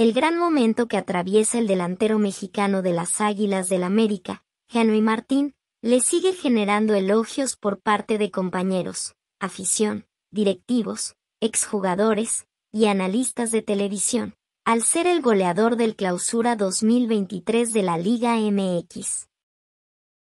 el gran momento que atraviesa el delantero mexicano de las Águilas del América, Henry Martín, le sigue generando elogios por parte de compañeros, afición, directivos, exjugadores y analistas de televisión, al ser el goleador del clausura 2023 de la Liga MX.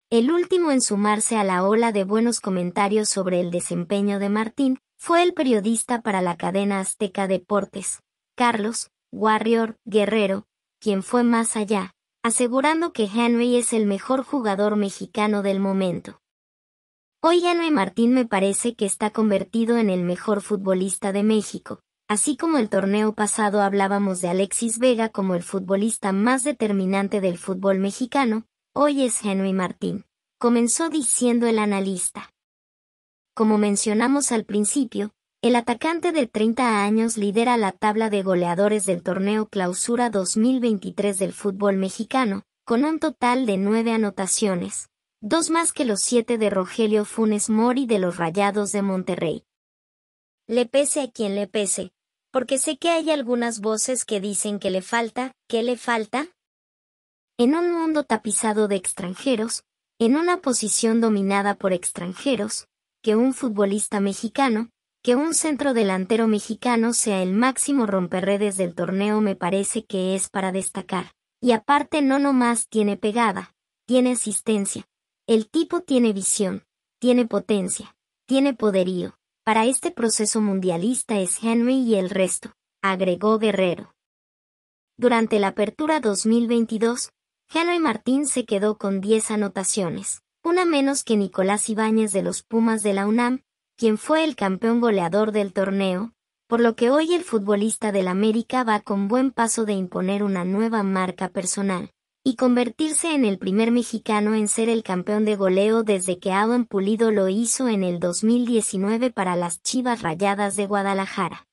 El último en sumarse a la ola de buenos comentarios sobre el desempeño de Martín fue el periodista para la cadena azteca Deportes, Carlos Warrior, Guerrero, quien fue más allá, asegurando que Henry es el mejor jugador mexicano del momento. Hoy Henry Martín me parece que está convertido en el mejor futbolista de México, así como el torneo pasado hablábamos de Alexis Vega como el futbolista más determinante del fútbol mexicano, hoy es Henry Martín, comenzó diciendo el analista. Como mencionamos al principio, el atacante de 30 años lidera la tabla de goleadores del torneo Clausura 2023 del fútbol mexicano, con un total de nueve anotaciones, dos más que los siete de Rogelio Funes Mori de los Rayados de Monterrey. Le pese a quien le pese, porque sé que hay algunas voces que dicen que le falta, que le falta. En un mundo tapizado de extranjeros, en una posición dominada por extranjeros, que un futbolista mexicano, que un centro delantero mexicano sea el máximo romperredes del torneo me parece que es para destacar. Y aparte no nomás tiene pegada, tiene asistencia. El tipo tiene visión, tiene potencia, tiene poderío. Para este proceso mundialista es Henry y el resto, agregó Guerrero. Durante la apertura 2022, Henry Martín se quedó con 10 anotaciones, una menos que Nicolás Ibáñez de los Pumas de la UNAM, quien fue el campeón goleador del torneo, por lo que hoy el futbolista del América va con buen paso de imponer una nueva marca personal y convertirse en el primer mexicano en ser el campeón de goleo desde que Adam Pulido lo hizo en el 2019 para las Chivas Rayadas de Guadalajara.